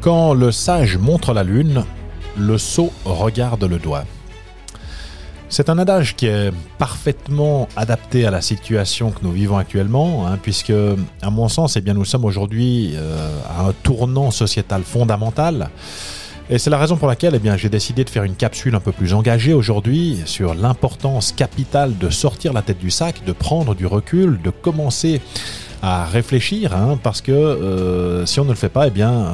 Quand le sage montre la lune, le sot regarde le doigt. C'est un adage qui est parfaitement adapté à la situation que nous vivons actuellement, hein, puisque, à mon sens, eh bien, nous sommes aujourd'hui euh, à un tournant sociétal fondamental. Et c'est la raison pour laquelle eh j'ai décidé de faire une capsule un peu plus engagée aujourd'hui sur l'importance capitale de sortir la tête du sac, de prendre du recul, de commencer à réfléchir, hein, parce que euh, si on ne le fait pas, eh bien, euh,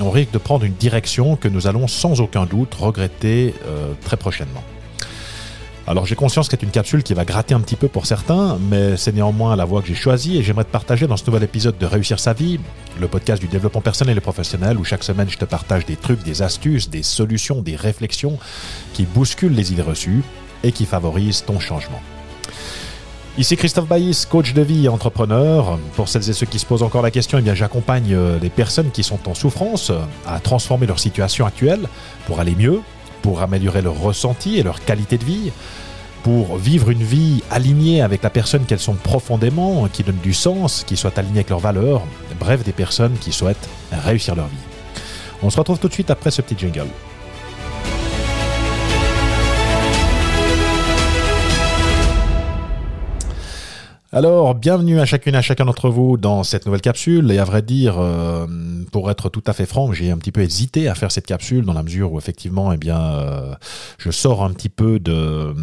on risque de prendre une direction que nous allons sans aucun doute regretter euh, très prochainement. Alors j'ai conscience que c'est une capsule qui va gratter un petit peu pour certains, mais c'est néanmoins la voie que j'ai choisie et j'aimerais te partager dans ce nouvel épisode de Réussir sa vie, le podcast du développement personnel et professionnel où chaque semaine je te partage des trucs, des astuces, des solutions, des réflexions qui bousculent les idées reçues et qui favorisent ton changement. Ici Christophe Baïs, coach de vie et entrepreneur. Pour celles et ceux qui se posent encore la question, eh j'accompagne les euh, personnes qui sont en souffrance euh, à transformer leur situation actuelle pour aller mieux, pour améliorer leur ressenti et leur qualité de vie, pour vivre une vie alignée avec la personne qu'elles sont profondément, qui donne du sens, qui soit alignée avec leurs valeurs, bref des personnes qui souhaitent réussir leur vie. On se retrouve tout de suite après ce petit jingle. Alors, bienvenue à chacune et à chacun d'entre vous dans cette nouvelle capsule. Et à vrai dire, euh, pour être tout à fait franc, j'ai un petit peu hésité à faire cette capsule dans la mesure où effectivement, eh bien, euh, je sors un petit peu de,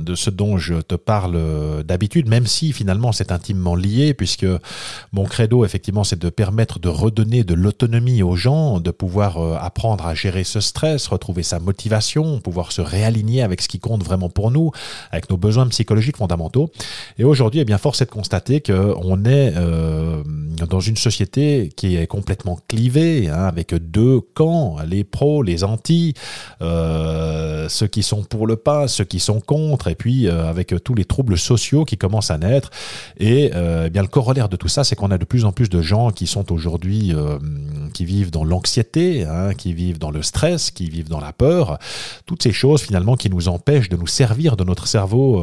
de ce dont je te parle euh, d'habitude, même si finalement c'est intimement lié, puisque mon credo, effectivement, c'est de permettre de redonner de l'autonomie aux gens, de pouvoir apprendre à gérer ce stress, retrouver sa motivation, pouvoir se réaligner avec ce qui compte vraiment pour nous, avec nos besoins psychologiques fondamentaux. Et aujourd'hui, eh bien, c'est de constater qu'on est euh, dans une société qui est complètement clivée, hein, avec deux camps, les pros, les anti, euh, ceux qui sont pour le pas, ceux qui sont contre, et puis euh, avec tous les troubles sociaux qui commencent à naître. Et, eh bien le corollaire de tout ça, c'est qu'on a de plus en plus de gens qui sont aujourd'hui, qui vivent dans l'anxiété, hein, qui vivent dans le stress, qui vivent dans la peur, toutes ces choses finalement qui nous empêchent de nous servir de notre cerveau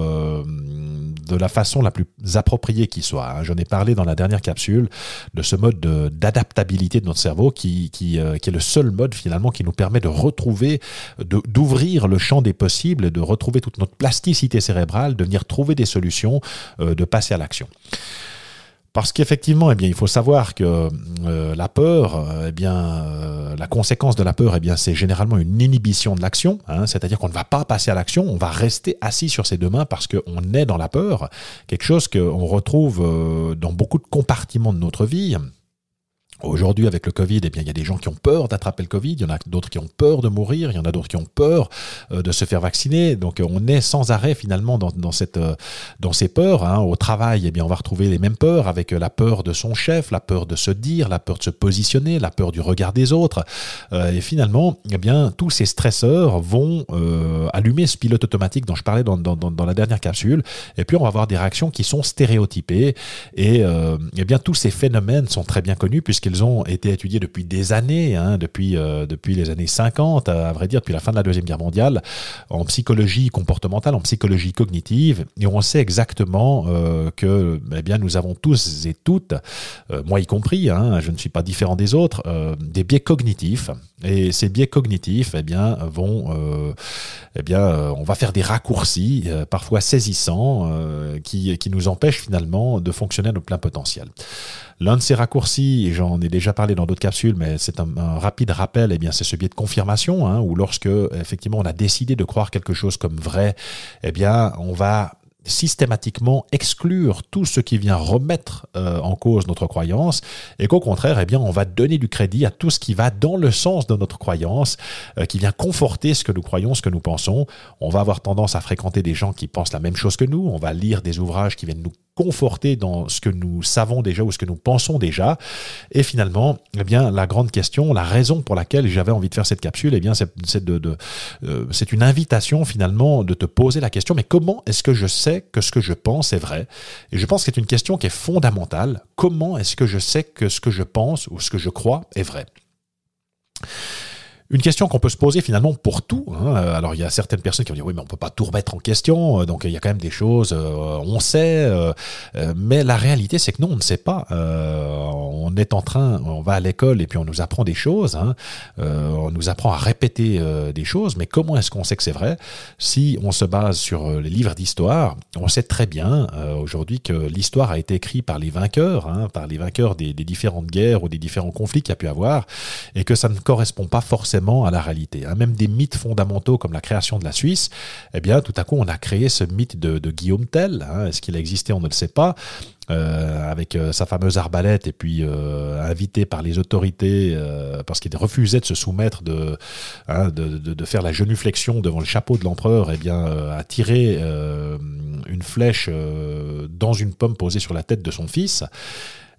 de la façon la plus appropriée qui soit. Hein. J'en ai parlé dans la dernière capsule de ce mode d'adaptabilité de, notre cerveau euh, qui, est le seul mode finalement qui nous permet de retrouver, d'ouvrir le champ des possibles, de retrouver toute notre plasticité cérébrale, de venir trouver des solutions, euh, de passer à l'action. Parce qu'effectivement, eh bien, il faut savoir que euh, la peur, eh bien, euh, la conséquence de la peur, eh bien, c'est généralement une inhibition de l'action. Hein. c'est-à-dire qu'on ne va pas passer à l'action, on va rester assis sur ses deux mains parce qu'on est dans la peur. Quelque chose qu'on retrouve euh, dans beaucoup de compartiments de notre vie. Aujourd'hui, avec le Covid, eh bien, il y a des gens qui ont peur d'attraper le Covid, il y en a d'autres qui ont peur de mourir, il y en a d'autres qui ont peur euh, de se faire vacciner. Donc, euh, on est sans arrêt finalement dans, cette, euh, dans ces peurs. Hein. Au travail, eh bien, on va retrouver les mêmes peurs avec la peur de son chef, la peur de se dire, la peur de se positionner, la peur du regard des autres. et finalement, eh bien, tous ces stresseurs vont allumer ce pilote automatique dont je parlais dans, dans, la dernière capsule. Et puis, on va avoir des réactions qui sont stéréotypées. Et eh bien, tous ces phénomènes sont très bien connus puisque elles ont été étudiés depuis des années, hein, depuis, euh, depuis les années 50, à vrai dire, depuis la fin de la Deuxième Guerre mondiale, en psychologie comportementale, en psychologie cognitive, et on sait exactement euh, que eh bien, nous avons tous et toutes, euh, moi y compris, hein, je ne suis pas différent des autres, des biais cognitifs, et ces biais cognitifs, eh bien, vont, eh bien, on va faire des raccourcis, parfois saisissants, qui, qui nous empêchent finalement de fonctionner à notre plein potentiel. L'un de ces raccourcis, j'en on est déjà parlé dans d'autres capsules, mais c'est un, rapide rappel. Eh bien, c'est ce biais de confirmation hein, où lorsque effectivement on a décidé de croire quelque chose comme vrai, eh bien, on va systématiquement exclure tout ce qui vient remettre euh, en cause notre croyance et qu'au contraire, eh bien, on va donner du crédit à tout ce qui va dans le sens de notre croyance, euh, qui vient conforter ce que nous croyons, ce que nous pensons. On va avoir tendance à fréquenter des gens qui pensent la même chose que nous, on va lire des ouvrages qui viennent nous conforter dans ce que nous savons déjà ou ce que nous pensons déjà. Et finalement, eh bien, la grande question, la raison pour laquelle j'avais envie de faire cette capsule, eh bien, c'est de, euh, c'est une invitation finalement de te poser la question, mais comment est-ce que je sais que ce que je pense est vrai Et je pense que c'est une question qui est fondamentale. Comment est-ce que je sais que ce que je pense ou ce que je crois est vrai une question qu'on peut se poser finalement pour tout. Hein. Euh, alors il y a certaines personnes qui vont dire oui mais on peut pas tout remettre en question, euh, donc il y a quand même des choses, euh, on sait, mais la réalité c'est que non, on ne sait pas. on est en train, on va à l'école et puis on nous apprend des choses, hein. on nous apprend à répéter des choses, mais comment est-ce qu'on sait que c'est vrai Si on se base sur les livres d'histoire, on sait très bien aujourd'hui que l'histoire a été écrite par les vainqueurs, hein, par les vainqueurs des, des différentes guerres ou des différents conflits qu'il y a pu avoir, et que ça ne correspond pas forcément à la réalité. Hein. Même des mythes fondamentaux comme la création de la Suisse, eh bien, tout à coup, on a créé ce mythe de, Guillaume Tell. Hein. Est-ce qu'il a existé On ne le sait pas. Euh, avec euh, sa fameuse arbalète et puis euh, invité par les autorités parce qu'il refusait de se soumettre hein, de, faire la genuflexion devant le chapeau de l'empereur et eh bien une flèche dans une pomme posée sur la tête de son fils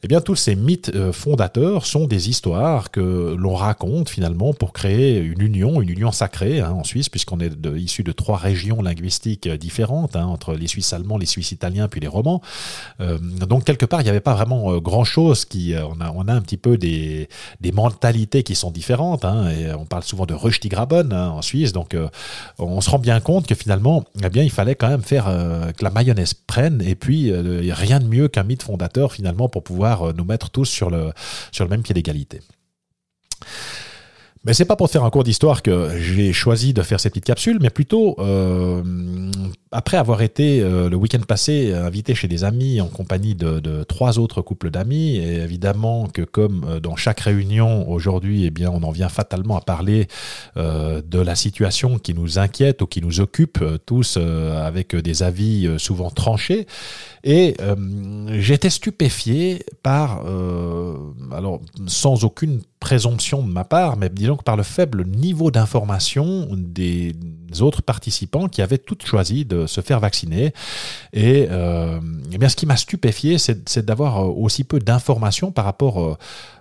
eh bien tous ces mythes euh, fondateurs sont des histoires que l'on raconte finalement pour créer une union, une union sacrée hein, en Suisse, puisqu'on est issu de trois régions linguistiques euh, différentes, hein, entre les Suisses allemands, les Suisses italiens, puis les Romans. Euh, donc quelque part, il n'y avait pas vraiment grand-chose qui... on, a, on a un petit peu des, mentalités qui sont différentes, hein, et on parle souvent de Röstigraben en Suisse, donc on se rend bien compte que finalement, eh bien, il fallait quand même faire que la mayonnaise prenne, et puis rien de mieux qu'un mythe fondateur finalement pour pouvoir euh, nous mettre tous sur le, sur le même pied d'égalité. Mais c'est pas pour faire un cours d'histoire que j'ai choisi de faire cette petite capsule, mais plutôt euh, après avoir été euh, le week-end passé invité chez des amis en compagnie de, trois autres couples d'amis. Et évidemment que comme dans chaque réunion aujourd'hui, eh bien on en vient fatalement à parler de la situation qui nous inquiète ou qui nous occupe tous avec des avis souvent tranchés. Et euh, j'étais stupéfié par, euh, alors sans aucune présomption de ma part, mais disons que par le faible niveau d'information des autres participants qui avaient toutes choisi de se faire vacciner. Et, euh, eh bien, ce qui m'a stupéfié, c'est d'avoir euh, aussi peu d'informations par rapport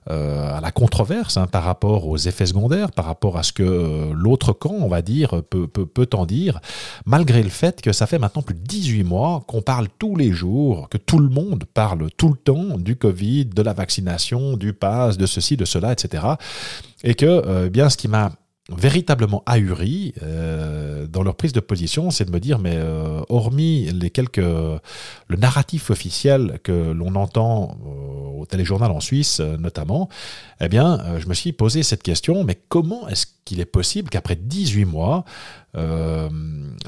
euh, à la controverse, hein, par rapport aux effets secondaires, par rapport à ce que l'autre camp, on va dire, peut, peut, peut, en dire, malgré le fait que ça fait maintenant plus de 18 mois qu'on parle tous les jours, que tout le monde parle tout le temps du Covid, de la vaccination, du PAS, de ceci, de cela, etc. Et que, eh bien, ce qui m'a véritablement ahuri euh, dans leur prise de position, c'est de me dire, mais euh, hormis les quelques, le narratif officiel que l'on entend euh, au téléjournal en Suisse notamment, eh bien, je me suis posé cette question, mais comment est-ce qu'il est possible qu'après 18 mois, euh,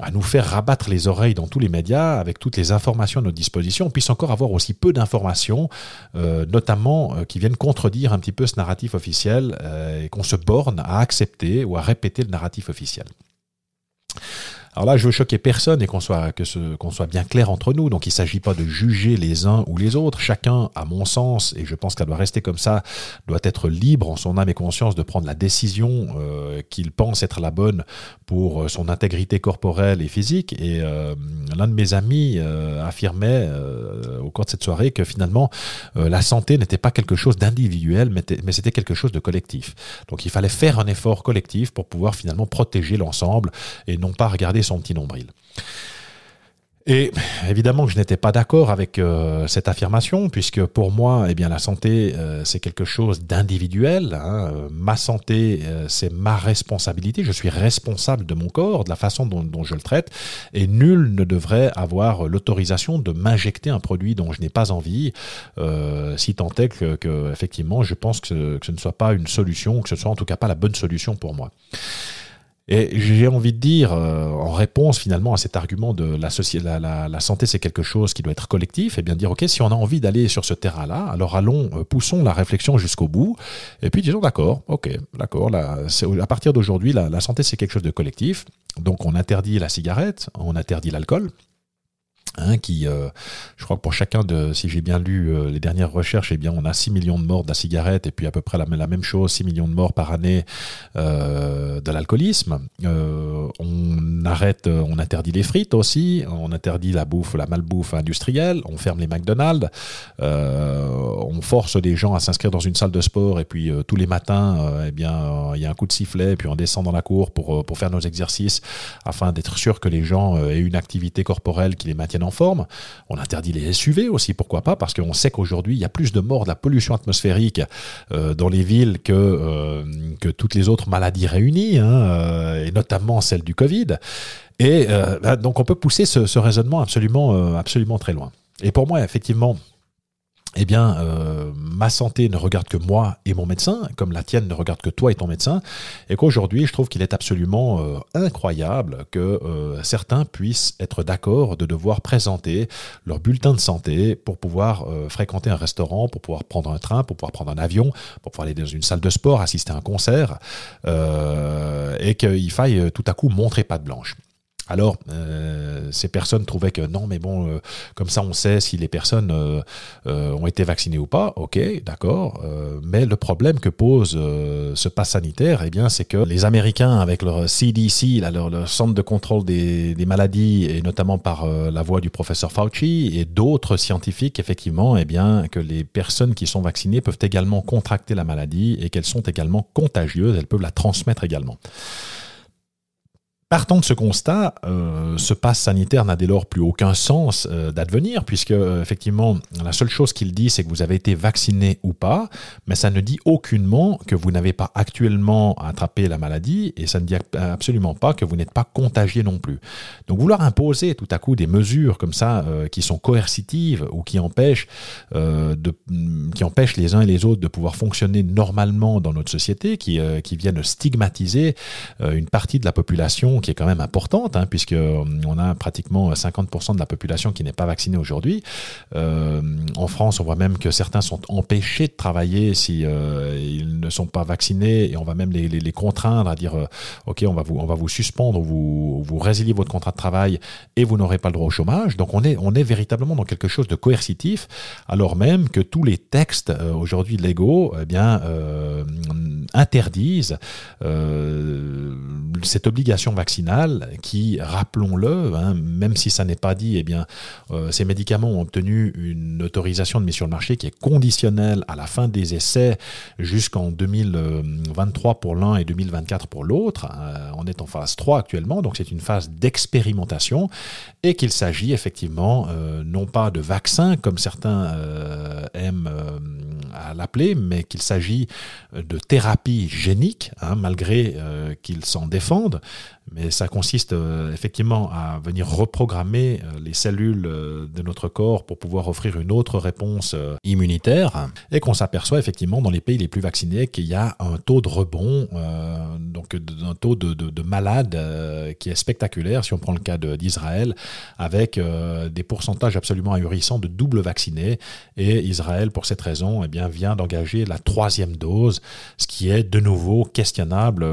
à nous faire rabattre les oreilles dans tous les médias, avec toutes les informations à notre disposition, on puisse encore avoir aussi peu d'informations, euh, notamment euh, qui viennent contredire un petit peu ce narratif officiel, et qu'on se borne à accepter ou à répéter le narratif officiel. Alors là, je veux choquer personne et qu'on soit, que ce, qu'on soit bien clair entre nous. Donc il ne s'agit pas de juger les uns ou les autres. Chacun, à mon sens, et je pense qu'elle doit rester comme ça, doit être libre en son âme et conscience de prendre la décision euh, qu'il pense être la bonne pour euh, son intégrité corporelle et physique. Et euh, l'un de mes amis affirmait au cours de cette soirée que finalement, la santé n'était pas quelque chose d'individuel, mais, mais c'était quelque chose de collectif. Donc il fallait faire un effort collectif pour pouvoir finalement protéger l'ensemble et non pas regarder petit nombril. Et évidemment que je n'étais pas d'accord avec euh, cette affirmation, puisque pour moi, eh bien, la santé, euh, c'est quelque chose d'individuel. Hein. Euh, ma santé, c'est ma responsabilité. Je suis responsable de mon corps, de la façon dont, je le traite, et nul ne devrait avoir l'autorisation de m'injecter un produit dont je n'ai pas envie, si tant est que, effectivement, je pense que, que ce ne soit pas une solution, que ce soit en tout cas pas la bonne solution pour moi. Et j'ai envie de dire, euh, en réponse finalement à cet argument de la, santé, c'est quelque chose qui doit être collectif, et bien dire, OK, si on a envie d'aller sur ce terrain-là, alors allons, euh, poussons la réflexion jusqu'au bout, et puis disons, d'accord, OK, d'accord, à partir d'aujourd'hui, la santé, c'est quelque chose de collectif, donc on interdit la cigarette, on interdit l'alcool, Hein, qui, euh, je crois que pour chacun de, si j'ai bien lu euh, les dernières recherches, eh bien, on a 6 millions de morts de la cigarette et puis à peu près la, même chose, 6 millions de morts par année euh, de l'alcoolisme. on arrête, on interdit les frites aussi, on interdit la bouffe, la malbouffe industrielle, on ferme les McDonald's, on force les gens à s'inscrire dans une salle de sport et puis tous les matins, eh bien, il y a un coup de sifflet et puis on descend dans la cour pour, pour faire nos exercices afin d'être sûr que les gens aient une activité corporelle qui les maintienne forme. On interdit les SUV aussi, pourquoi pas, parce qu'on sait qu'aujourd'hui, il y a plus de morts de la pollution atmosphérique euh, dans les villes que, euh, que toutes les autres maladies réunies, hein, euh, et notamment celle du Covid. Et bah, donc on peut pousser ce, ce raisonnement absolument, absolument très loin. Et pour moi, effectivement, eh bien, euh, ma santé ne regarde que moi et mon médecin, comme la tienne ne regarde que toi et ton médecin, et qu'aujourd'hui, je trouve qu'il est absolument euh, incroyable que euh, certains puissent être d'accord de devoir présenter leur bulletin de santé pour pouvoir fréquenter un restaurant, pour pouvoir prendre un train, pour pouvoir prendre un avion, pour pouvoir aller dans une salle de sport, assister à un concert, et qu'il faille tout à coup montrer patte blanche. Alors, euh, ces personnes trouvaient que non, mais bon, euh, comme ça, on sait si les personnes euh, ont été vaccinées ou pas. Ok, d'accord. mais le problème que pose ce pas sanitaire, eh bien, c'est que les Américains, avec leur CDC, là, leur, centre de contrôle des, des maladies, et notamment par la voix du professeur Fauci et d'autres scientifiques, effectivement, eh bien, que les personnes qui sont vaccinées peuvent également contracter la maladie et qu'elles sont également contagieuses, elles peuvent la transmettre également. Partant de ce constat, euh, ce passe sanitaire n'a dès lors plus aucun sens euh, d'advenir, puisque euh, effectivement, la seule chose qu'il dit, c'est que vous avez été vacciné ou pas, mais ça ne dit aucunement que vous n'avez pas actuellement attrapé la maladie, et ça ne dit absolument pas que vous n'êtes pas contagié non plus. Donc vouloir imposer tout à coup des mesures comme ça, qui sont coercitives ou qui empêchent, mm, qui empêchent les uns et les autres de pouvoir fonctionner normalement dans notre société, qui, qui viennent stigmatiser une partie de la population qui est quand même importante, hein, puisque euh, on a pratiquement 50% euh, de la population qui n'est pas vaccinée aujourd'hui. Euh, en France, on voit même que certains sont empêchés de travailler si ils ne sont pas vaccinés, et on va même les, contraindre à dire OK, on va vous, on va vous suspendre, vous, vous résiliez votre contrat de travail et vous n'aurez pas le droit au chômage. Donc on est, on est véritablement dans quelque chose de coercitif, alors même que tous les textes aujourd'hui légaux, eh bien interdisent cette obligation vaccinale qui, rappelons-le, hein, même si ça n'est pas dit, eh bien, euh, ces médicaments ont obtenu une autorisation de mise sur le marché qui est conditionnelle à la fin des essais jusqu'en 2023 pour l'un et 2024 pour l'autre. Euh, on est en phase 3 actuellement, donc c'est une phase d'expérimentation et qu'il s'agit effectivement euh, non pas de vaccins comme certains aiment à l'appeler, mais qu'il s'agit de thérapie génique, hein, malgré qu'ils s'en défendent, mais ça consiste euh, effectivement à venir reprogrammer euh, les cellules euh, de notre corps pour pouvoir offrir une autre réponse immunitaire. Et qu'on s'aperçoit effectivement dans les pays les plus vaccinés qu'il y a un taux de rebond, donc un taux de, de, malades qui est spectaculaire. Si on prend le cas d'Israël, avec des pourcentages absolument ahurissants de double vaccinés. Et Israël, pour cette raison, et eh bien, vient d'engager la troisième dose, ce qui est de nouveau questionnable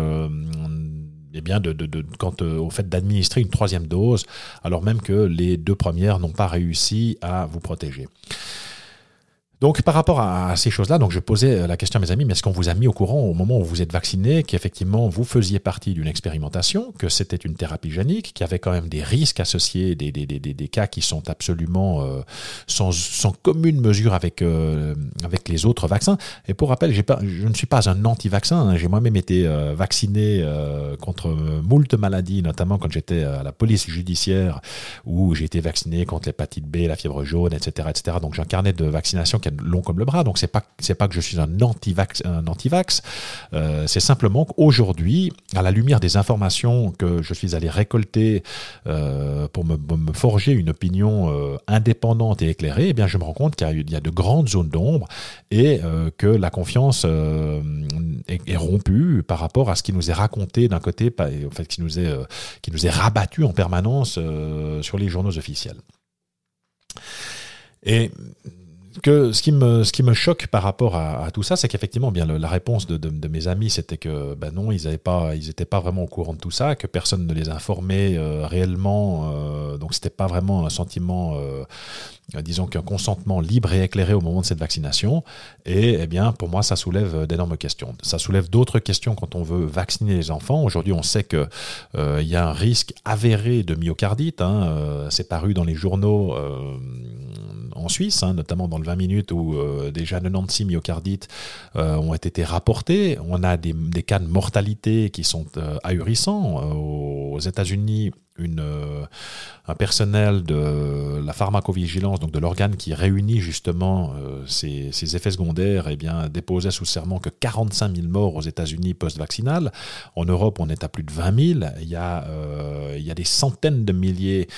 eh bien de, quant euh, au fait d'administrer une troisième dose, alors même que les deux premières n'ont pas réussi à vous protéger. Donc par rapport à, ces choses-là, donc je posais euh, la question à mes amis, mais est-ce qu'on vous a mis au courant au moment où vous êtes vacciné qu'effectivement vous faisiez partie d'une expérimentation, que c'était une thérapie génique, qu'il y avait quand même des risques associés, des, des, des, des cas qui sont absolument euh, sans, sans, commune mesure avec, euh, avec les autres vaccins. Et pour rappel, je ne suis pas un anti-vaccin, hein. j'ai moi-même été vacciné contre moult maladies, notamment quand j'étais à la police judiciaire, où j'ai été vacciné contre l'hépatite B, la fièvre jaune, etc. etc. donc j'ai un carnet de vaccination qui a long comme le bras. Donc c'est pas c'est pas que je suis un anti-vax, un anti-vax. Euh, c'est simplement qu'aujourd'hui, à la lumière des informations que je suis allé récolter euh, pour me, forger une opinion euh, indépendante et éclairée, eh bien je me rends compte qu'il y, a de grandes zones d'ombre et que la confiance est, rompue par rapport à ce qui nous est raconté d'un côté, en fait qui nous est qui nous est rabattu en permanence sur les journaux officiels. Et que ce qui me, ce qui choque par rapport à, tout ça, c'est qu'effectivement, bien la réponse de, mes amis, c'était que ben non, ils n'étaient pas, ils étaient pas vraiment au courant de tout ça, que personne ne les informait euh, réellement. Euh, donc, c'était pas vraiment un sentiment euh, euh, disons qu'un consentement libre et éclairé au moment de cette vaccination. Et eh bien, pour moi, ça soulève euh, d'énormes questions. Ça soulève d'autres questions quand on veut vacciner les enfants. Aujourd'hui, on sait qu'il euh, il y a un risque avéré de myocardite. Hein, c'est paru dans les journaux. en Suisse, hein, notamment dans le 20 minutes où déjà 96 myocardites ont été rapportés. On a des, cas de mortalité qui sont ahurissants. Aux États-Unis, une, euh, un personnel de la pharmacovigilance, donc de l'organe qui réunit justement euh, ces, effets secondaires, et eh bien, déposait sous serment que 45 000 morts aux États-Unis post vaccinal En Europe, on est à plus de 20 000. Il y a, euh, il y a des centaines de milliers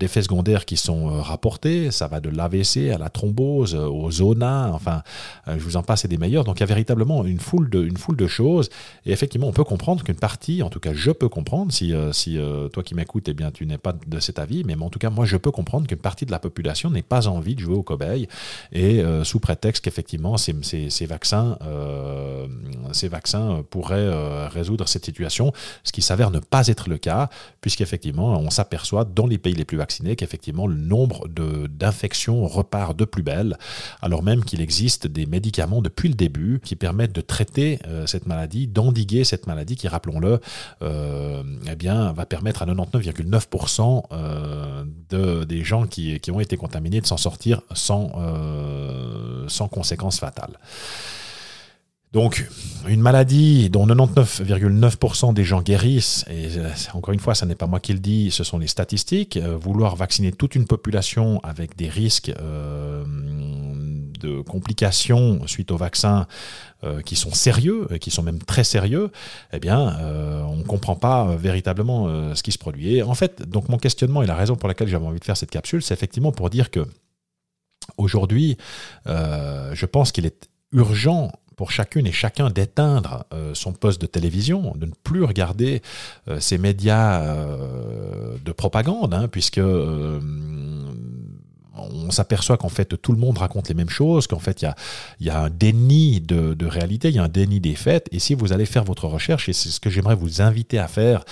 d'effets secondaires qui sont rapportés. Ça va de l'AVC à la thrombose, aux zona enfin, je vous en passe et des meilleurs. Donc, il y a véritablement une foule de, une foule de choses. Et effectivement, on peut comprendre qu'une partie, en tout cas, je peux comprendre, si, si toi qui m'écoutes, écoute, eh bien, tu n'es pas de cet avis, mais en tout cas, moi, je peux comprendre qu'une partie de la population n'ait pas envie de jouer aux cobayes et euh, sous prétexte qu'effectivement, ces, vaccins, ces vaccins euh, euh, pourraient résoudre cette situation, ce qui s'avère ne pas être le cas, puisqu'effectivement, on s'aperçoit dans les pays les plus vaccinés qu'effectivement, le nombre d'infections repart de plus belle, alors même qu'il existe des médicaments depuis le début qui permettent de traiter cette maladie, d'endiguer cette maladie qui, rappelons-le, eh bien, va permettre à 99 99,9% euh, de, des gens qui, ont été contaminés de s'en sortir sans, euh, sans conséquences fatales. Donc, une maladie dont 99,9% des gens guérissent, et euh, encore une fois, ce n'est pas moi qui le dis, ce sont les statistiques, vouloir vacciner toute une population avec des risques de complications suite au vaccin euh, qui sont sérieux, qui sont même très sérieux, eh bien, euh, on ne comprend pas euh, véritablement ce qui se produit. Et en fait, donc mon questionnement et la raison pour laquelle j'avais envie de faire cette capsule, c'est effectivement pour dire que aujourd'hui, je pense qu'il est urgent pour chacune et chacun d'éteindre son poste de télévision, de ne plus regarder ces médias de propagande, hein, puisque on s'aperçoit qu'en fait tout le monde raconte les mêmes choses, qu'en fait il y a, un déni de, réalité, il y a un déni des faits. Et si vous allez faire votre recherche, et c'est ce que j'aimerais vous inviter à faire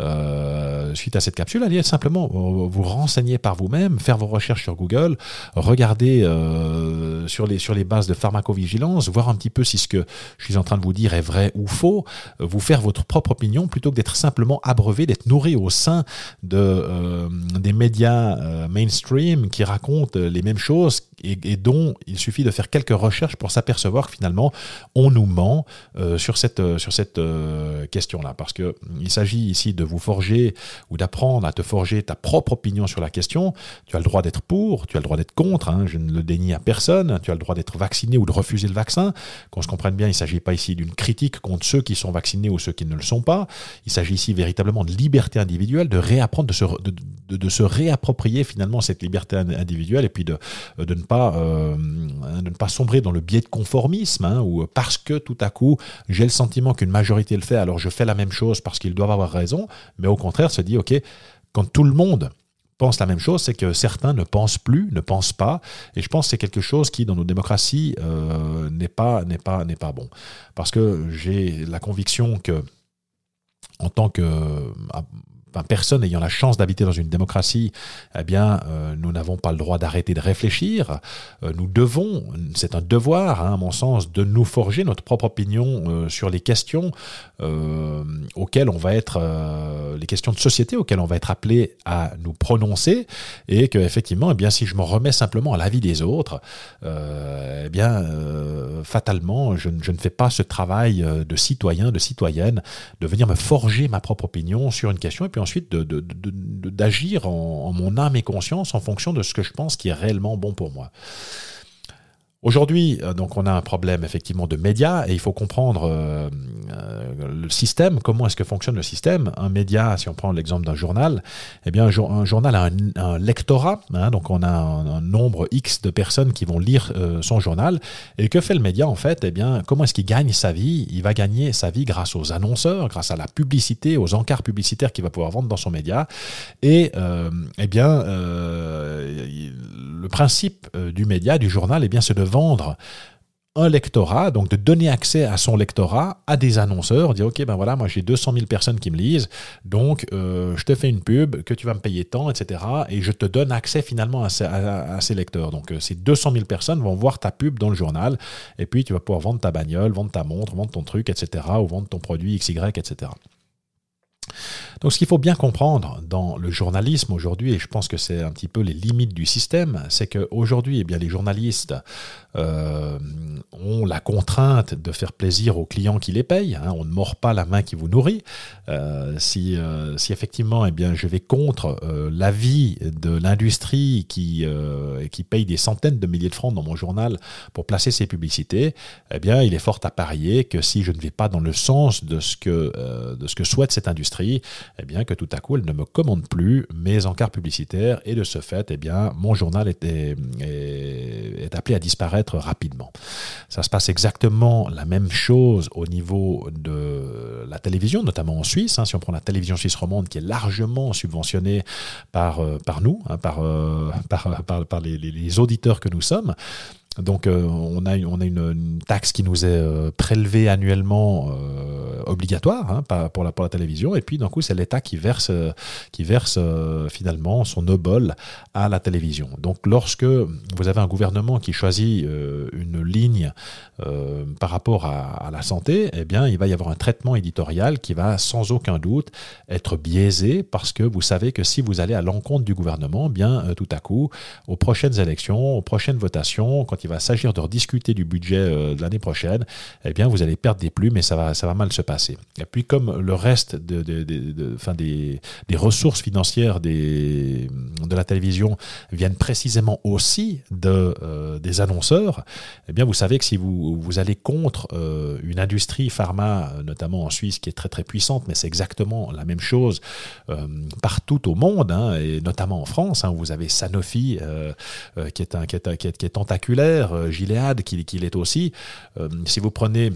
euh, suite à cette capsule, allez simplement vous renseigner par vous-même, faire vos recherches sur Google, regarder euh, sur, les, bases de pharmacovigilance, voir un petit peu si ce que je suis en train de vous dire est vrai ou faux, vous faire votre propre opinion plutôt que d'être simplement abreuvé, d'être nourri au sein de, euh, des médias mainstream qui racontent euh, les mêmes choses et, dont il suffit de faire quelques recherches pour s'apercevoir que finalement on nous ment euh, sur cette, euh, sur cette euh, question-là. Parce qu'il s'agit ici de vous forger ou d'apprendre à te forger ta propre opinion sur la question. Tu as le droit d'être pour, tu as le droit d'être contre, hein, je ne le dénie à personne, tu as le droit d'être vacciné ou de refuser le vaccin. Qu'on se comprenne bien, il ne s'agit pas ici d'une critique contre ceux qui sont vaccinés ou ceux qui ne le sont pas. Il s'agit ici véritablement de liberté individuelle, de réapprendre, de se, de, de, se réapproprier finalement cette liberté individuelle et puis de, de ne pas de euh, ne pas sombrer dans le biais de conformisme, hein, ou parce que tout à coup j'ai le sentiment qu'une majorité le fait, alors je fais la même chose parce qu'ils doivent avoir raison, mais au contraire se dit, ok, quand tout le monde pense la même chose, c'est que certains ne pensent plus, ne pensent pas, et je pense que c'est quelque chose qui, dans nos démocraties, euh, n'est pas, n'est pas, n'est pas bon. Parce que j'ai la conviction que en tant que personne ayant la chance d'habiter dans une démocratie, eh bien, euh, nous n'avons pas le droit d'arrêter de réfléchir. Euh, nous devons, c'est un devoir, hein, à mon sens, de nous forger notre propre opinion euh, sur les questions auxquelles on va être, les questions de société auxquelles on va être appelé à nous prononcer, et que effectivement, eh bien, si je me remets simplement à l'avis des autres, eh bien, fatalement, je, ne fais pas ce travail de citoyen, de citoyenne, de venir me forger ma propre opinion sur une question, puis ensuite d'agir en, mon âme et conscience en fonction de ce que je pense qui est réellement bon pour moi. Aujourd'hui, euh, donc on a un problème effectivement de médias et il faut comprendre euh, euh, le système, comment est-ce que fonctionne le système. Un média, si on prend l'exemple d'un journal, eh bien un, journal a un, lectorat, hein, donc on a un, nombre X de personnes qui vont lire son journal. Et que fait le média en fait Eh bien, comment est-ce qu'il gagne sa vie Il va gagner sa vie grâce aux annonceurs, grâce à la publicité, aux encarts publicitaires qu'il va pouvoir vendre dans son média. Et eh bien, le principe euh, du média, du journal, eh bien, c'est de vendre un lectorat, donc de donner accès à son lectorat à des annonceurs, dire ok ben voilà moi j'ai 200 000 personnes qui me lisent, donc euh, je te fais une pub que tu vas me payer tant, etc. Et je te donne accès finalement à, ces lecteurs. Donc euh, ces 200 000 personnes vont voir ta pub dans le journal et puis tu vas pouvoir vendre ta bagnole, vendre ta montre, vendre ton truc, etc. Ou vendre ton produit XY, etc. Donc ce qu'il faut bien comprendre dans le journalisme aujourd'hui, et je pense que c'est un petit peu les limites du système, c'est qu'aujourd'hui, eh bien, les journalistes euh, ont la contrainte de faire plaisir aux clients qui les payent. Hein. on ne mord pas la main qui vous nourrit. Euh, euh, si, effectivement, eh bien, je vais contre l'avis de l'industrie qui, qui paye des centaines de milliers de francs dans mon journal pour placer ses publicités, eh bien, il est fort à parier que si je ne vais pas dans le sens de ce que, de ce que souhaite cette industrie, eh bien, que tout à coup, elle ne me commande plus mes encarts publicitaires et de ce fait, eh bien, mon journal est appelé à disparaître rapidement. Ça se passe exactement la même chose au niveau de la télévision, notamment en Suisse. Hein. si on prend la télévision suisse romande qui est largement subventionnée par, euh, par nous, hein, euh, euh, par, par, les, auditeurs que nous sommes, donc on a, on a une, taxe qui nous est prélevée annuellement obligatoire hein, pour, la, télévision. Et puis, d'un coup, c'est l'État qui verse, euh, qui verse euh, finalement son obol à la télévision. Donc, lorsque vous avez un gouvernement qui choisit euh, une ligne par rapport à, la santé, eh bien, il va y avoir un traitement éditorial qui va sans aucun doute être biaisé parce que vous savez que si vous allez à l'encontre du gouvernement, eh bien tout à coup, aux prochaines élections, aux prochaines votations, quand il va s'agir de rediscuter du budget de l'année prochaine, eh bien vous allez perdre des plumes et ça va, ça va mal se passer. Et puis comme le reste de, des, ressources financières des, de la télévision viennent précisément aussi de, euh, des annonceurs, eh bien vous savez que si vous, vous allez contre euh, une industrie pharma, notamment en Suisse, qui est très très puissante, mais c'est exactement la même chose euh, partout au monde, hein, et notamment en France, où hein, vous avez Sanofi qui est, qui, est tentaculaire, Gilead qui, qui l'est aussi. si vous prenez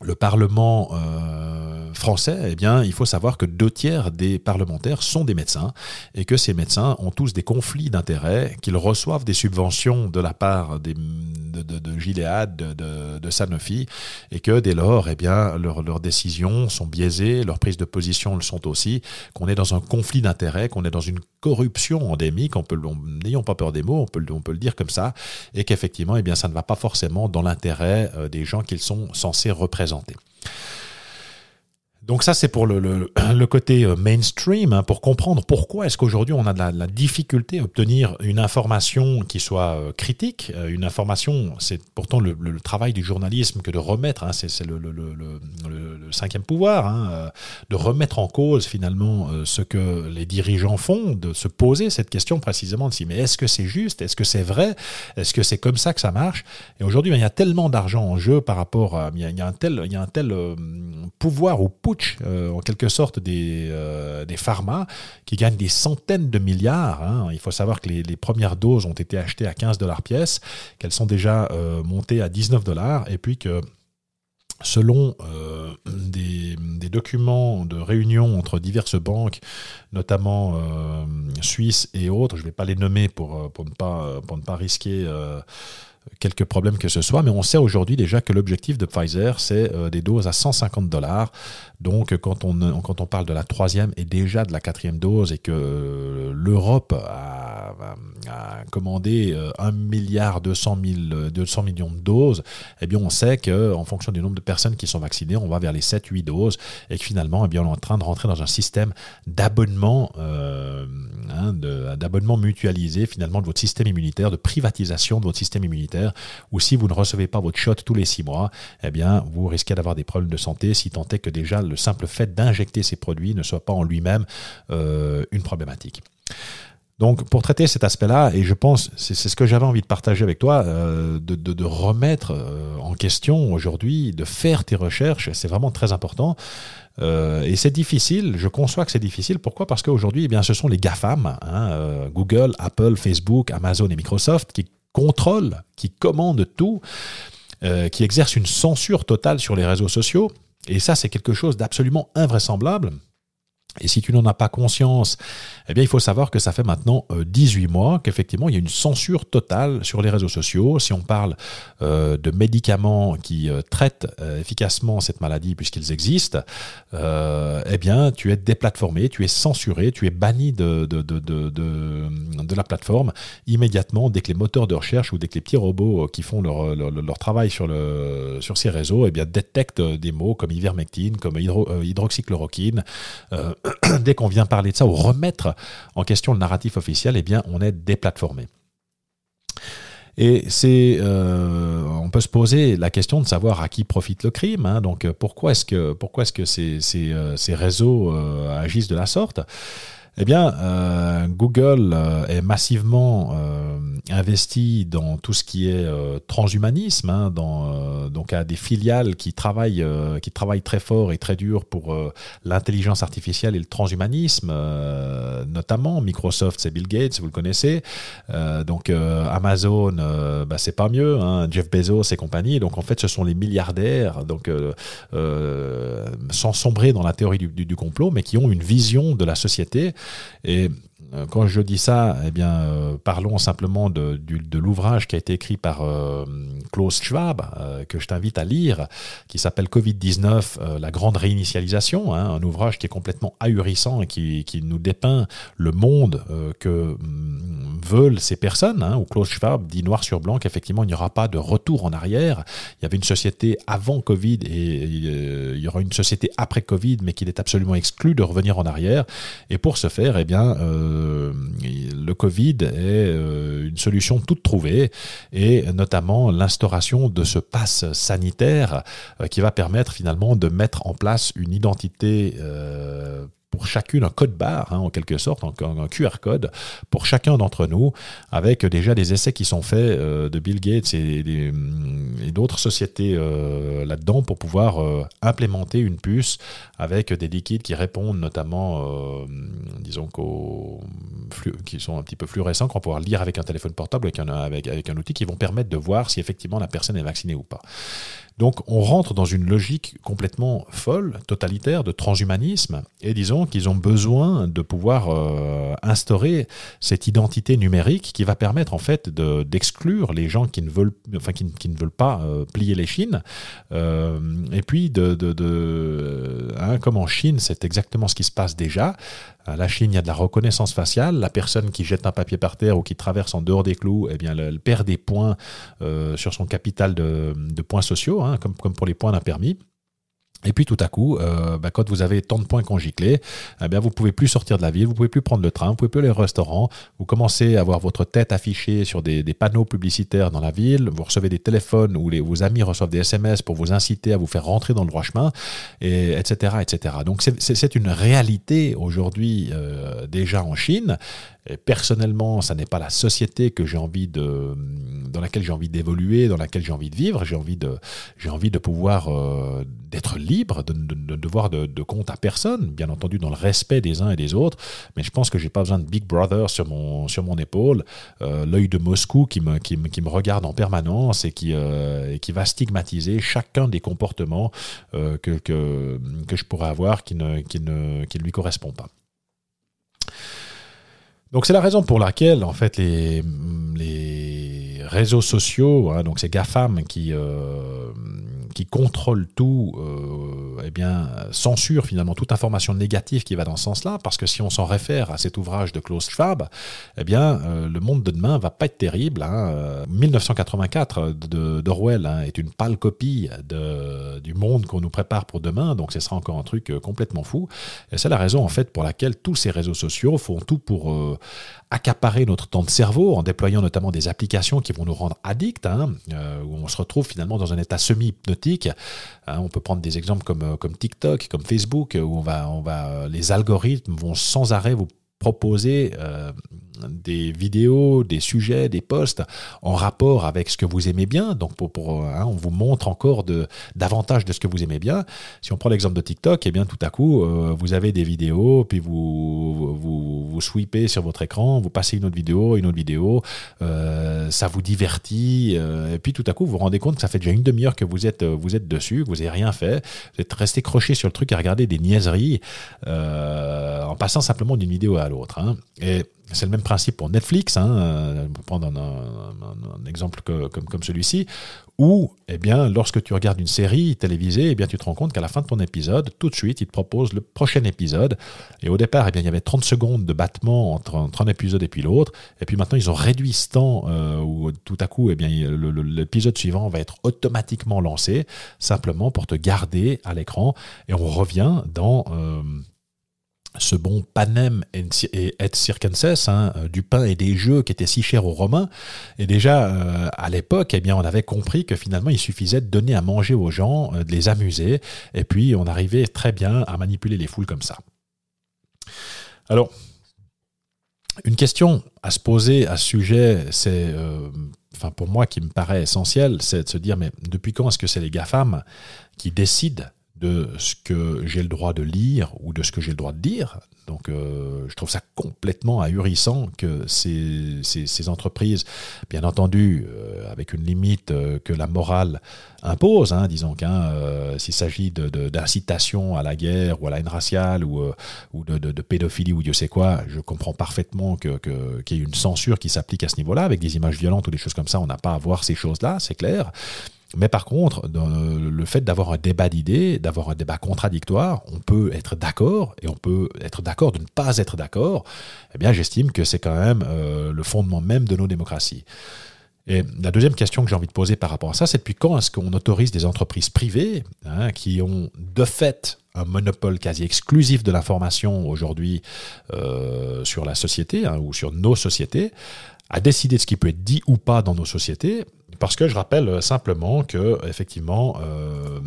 le Parlement euh, français, eh bien, il faut savoir que deux tiers des parlementaires sont des médecins et que ces médecins ont tous des conflits d'intérêts, qu'ils reçoivent des subventions de la part des, de, de Gilead, de, Sanofi, et que dès lors, eh bien, leurs décisions sont biaisées, leurs prises de position le sont aussi, qu'on est dans un conflit d'intérêts, qu'on est dans une corruption endémique, peut, n'ayons pas peur des mots, on peut, on peut le dire comme ça, et qu'effectivement, eh bien, ça ne va pas forcément dans l'intérêt euh, des gens qu'ils sont censés représenter présenter. Donc ça, c'est pour le, le, côté euh, mainstream, hein, pour comprendre pourquoi est-ce qu'aujourd'hui on a de la, difficulté à obtenir une information qui soit euh, critique. Euh, une information, c'est pourtant le, travail du journalisme que de remettre, hein, c'est le, cinquième pouvoir, hein, de remettre en cause finalement ce que les dirigeants font, de se poser cette question précisément de si mais est-ce que c'est juste, est-ce que c'est vrai, est-ce que c'est comme ça que ça marche. Et aujourd'hui, ben, il y a tellement d'argent en jeu par rapport à, il y a, un tel, il y a un tel pouvoir ou pouvoir euh, en quelque sorte des, euh, des pharma, qui gagnent des centaines de milliards. Hein. Il faut savoir que les, premières doses ont été achetées à 15 dollars pièce, qu'elles sont déjà euh, montées à 19 dollars, et puis que selon des, documents de réunion entre diverses banques, notamment Suisse et autres, je ne vais pas les nommer pour, pour, ne, pas, pour ne pas risquer quelques problèmes que ce soit, mais on sait aujourd'hui déjà que l'objectif de Pfizer, c'est euh, des doses à 150 dollars. Donc quand on, quand on parle de la troisième et déjà de la quatrième dose et que euh, l'Europe a, commandé 1,2 euh, milliard millions de doses, eh bien on sait qu'en fonction du nombre de personnes qui sont vaccinées, on va vers les 7-8 doses et que finalement, eh bien, on est en train de rentrer dans un système d'abonnement, hein, d'abonnement mutualisé finalement de votre système immunitaire, de privatisation de votre système immunitaire ou si vous ne recevez pas votre shot tous les six mois, eh bien, vous risquez d'avoir des problèmes de santé si tant est que déjà le simple fait d'injecter ces produits ne soit pas en lui-même euh, une problématique. Donc, pour traiter cet aspect-là, et je pense, c'est ce que j'avais envie de partager avec toi, euh, de, remettre euh, en question aujourd'hui, de faire tes recherches, c'est vraiment très important. et c'est difficile, je conçois que c'est difficile. Pourquoi Parce qu'aujourd'hui, eh ce sont les GAFAM, hein, Google, Apple, Facebook, Amazon et Microsoft, qui contrôle, qui commande tout, euh, qui exerce une censure totale sur les réseaux sociaux. Et ça, c'est quelque chose d'absolument invraisemblable. Et si tu n'en as pas conscience, eh bien, il faut savoir que ça fait maintenant 18 euh, mois qu'effectivement, il y a une censure totale sur les réseaux sociaux. Si on parle euh, de médicaments qui euh, traitent efficacement cette maladie, puisqu'ils existent, eh bien, tu es déplatformé, tu es censuré, tu es banni de, de, de, de, la plateforme immédiatement dès que les moteurs de recherche ou dès que les petits robots qui font leur, leur, travail sur, le, sur ces réseaux eh bien, détectent des mots comme ivermectine, comme hydroxychloroquine dès qu'on vient parler de ça ou remettre en question le narratif officiel, eh bien, on est déplatformé. Et c'est, euh, on peut se poser la question de savoir à qui profite le crime. Hein. donc euh, pourquoi est-ce que, pourquoi est-ce que ces, euh, réseaux agissent de la sorte eh bien, euh, Google euh, est massivement euh, investi dans tout ce qui est transhumanisme, hein, dans, donc à des filiales qui travaillent, qui travaillent très fort et très dur pour l'intelligence artificielle et le transhumanisme, notamment Microsoft, c'est Bill Gates, vous le connaissez. donc Amazon, bah, c'est pas mieux, hein. Jeff Bezos et compagnie. Donc en fait, ce sont les milliardaires, donc sans sombrer dans la théorie du complot, mais qui ont une vision de la société et euh, quand je dis ça, eh bien, euh, parlons simplement de, l'ouvrage qui a été écrit par euh, Klaus Schwab, que je t'invite à lire, qui s'appelle Covid-19, la grande réinitialisation, hein, un ouvrage qui est complètement ahurissant et qui, nous dépeint le monde que mm, veulent ces personnes, hein, où Klaus Schwab dit noir sur blanc qu'effectivement, il n'y aura pas de retour en arrière. Il y avait une société avant Covid et il y aura une société après Covid, mais qu'il est absolument exclu de revenir en arrière. Et pour ce faire, eh bien, euh, le Covid est euh, une solution toute trouvée, et notamment l'instauration de ce pass sanitaire euh, qui va permettre finalement de mettre en place une identité pour chacune un code barre, hein, en quelque sorte, un, QR code pour chacun d'entre nous, avec déjà des essais qui sont faits euh, de Bill Gates et, mm, d'autres sociétés euh, là-dedans pour pouvoir euh, implémenter une puce avec des liquides qui répondent notamment, disons, qui sont un petit peu fluorescents, qu'on va pouvoir lire avec un téléphone portable, avec un outil qui vont permettre de voir si effectivement la personne est vaccinée ou pas. Donc on rentre dans une logique complètement folle, totalitaire, de transhumanisme, et disons qu'ils ont besoin de pouvoir euh, instaurer cette identité numérique qui va permettre en fait d'exclure les gens qui ne veulent, enfin, qui, ne veulent pas euh, plier les Chines, euh, et puis de, hein, comme en Chine c'est exactement ce qui se passe déjà, euh, la Chine, il y a de la reconnaissance faciale. La personne qui jette un papier par terre ou qui traverse en dehors des clous, eh bien, elle, perd des points euh, sur son capital de, points sociaux, hein, comme pour les points d'un permis. Et puis tout à coup, euh, bah, quand vous avez tant de points congiclés, eh bien, vous pouvez plus sortir de la ville, vous pouvez plus prendre le train, vous pouvez plus aller au restaurant, vous commencez à avoir votre tête affichée sur des, panneaux publicitaires dans la ville, vous recevez des téléphones ou vos amis reçoivent des SMS pour vous inciter à vous faire rentrer dans le droit chemin, et, etc., etc. Donc c'est une réalité aujourd'hui euh, déjà en Chine, personnellement, ça n'est pas la société que j'ai envie de, dans laquelle j'ai envie d'évoluer, dans laquelle j'ai envie de vivre. J'ai envie de, j'ai envie de pouvoir euh, d'être libre, de ne devoir de, compte à personne, bien entendu dans le respect des uns et des autres. Mais je pense que j'ai pas besoin de Big Brother sur mon, sur mon épaule, euh, l'œil de Moscou qui me, qui, me, regarde en permanence et qui, euh, qui va stigmatiser chacun des comportements que, que, je pourrais avoir qui ne, ne, qui lui correspond pas. Donc c'est la raison pour laquelle, en fait, les, les réseaux sociaux, hein, donc ces GAFAM qui, euh, qui contrôle tout, euh, eh bien, censure finalement toute information négative qui va dans ce sens-là, parce que si on s'en réfère à cet ouvrage de Klaus Schwab, eh bien, euh, le monde de demain va pas être terrible. 1984 hein. euh, d'Orwell hein, est une pâle copie de, du monde qu'on nous prépare pour demain, donc ce sera encore un truc euh, complètement fou. Et c'est la raison en fait pour laquelle tous ces réseaux sociaux font tout pour accaparer notre temps de cerveau en déployant notamment des applications qui vont nous rendre addicts, hein, où on se retrouve finalement dans un état semi-hypnotique Hein, on peut prendre des exemples comme, euh, comme TikTok, comme Facebook, euh, où on va, on va, euh, les algorithmes vont sans arrêt vous proposer euh, des vidéos, des sujets, des posts en rapport avec ce que vous aimez bien. Donc, hein, on vous montre encore davantage de ce que vous aimez bien. Si on prend l'exemple de TikTok, et eh bien tout à coup, euh, vous avez des vidéos, puis vous, vous, sur votre écran, vous passez une autre vidéo, une autre vidéo, euh, ça vous divertit, et puis tout à coup, vous vous rendez compte que ça fait déjà une demi-heure que vous êtes, vous êtes dessus, vous n'avez rien fait, vous êtes resté croché sur le truc à regarder des niaiseries en passant simplement d'une vidéo à l'autre. Hein. Et c'est le même principe pour Netflix, hein, euh, prendre un, exemple comme, comme celui-ci, où eh bien, lorsque tu regardes une série télévisée, eh bien, tu te rends compte qu'à la fin de ton épisode, tout de suite, il te propose le prochain épisode. Et au départ, eh bien, il y avait 30 secondes de battement entre, un épisode et puis l'autre. Et puis maintenant, ils ont réduit ce temps euh, où tout à coup, eh bien, l'épisode suivant va être automatiquement lancé, simplement pour te garder à l'écran. Et on revient dans... Euh, ce bon panem et et circenses, hein, euh, du pain et des jeux qui étaient si chers aux Romains. Et déjà euh, à l'époque, eh bien, on avait compris que finalement il suffisait de donner à manger aux gens, euh, de les amuser, et puis on arrivait très bien à manipuler les foules comme ça. Alors, une question à se poser à ce sujet, c'est, enfin pour moi qui me paraît essentiel, c'est de se dire mais depuis quand est-ce que c'est les GAFAM qui décident de ce que j'ai le droit de lire ou de ce que j'ai le droit de dire. Donc euh, je trouve ça complètement ahurissant que ces, ces, entreprises, bien entendu euh, avec une limite euh, que la morale impose, hein, disons qu'un s'il s'agit d'incitation de, d'incitation à la guerre ou à la haine raciale ou, ou de, pédophilie ou Dieu sait quoi, je comprends parfaitement qu'il que, y ait une censure qui s'applique à ce niveau-là, avec des images violentes ou des choses comme ça, on n'a pas à voir ces choses-là, c'est clair. Mais par contre, le fait d'avoir un débat d'idées, d'avoir un débat contradictoire, on peut être d'accord et on peut être d'accord de ne pas être d'accord. Eh bien, j'estime que c'est quand même euh, le fondement même de nos démocraties. Et la deuxième question que j'ai envie de poser par rapport à ça, c'est depuis quand est-ce qu'on autorise des entreprises privées hein, qui ont de fait un monopole quasi exclusif de l'information aujourd'hui euh, sur la société hein, ou sur nos sociétés, à décider de ce qui peut être dit ou pas dans nos sociétés, parce que je rappelle euh, simplement que, effectivement, euh,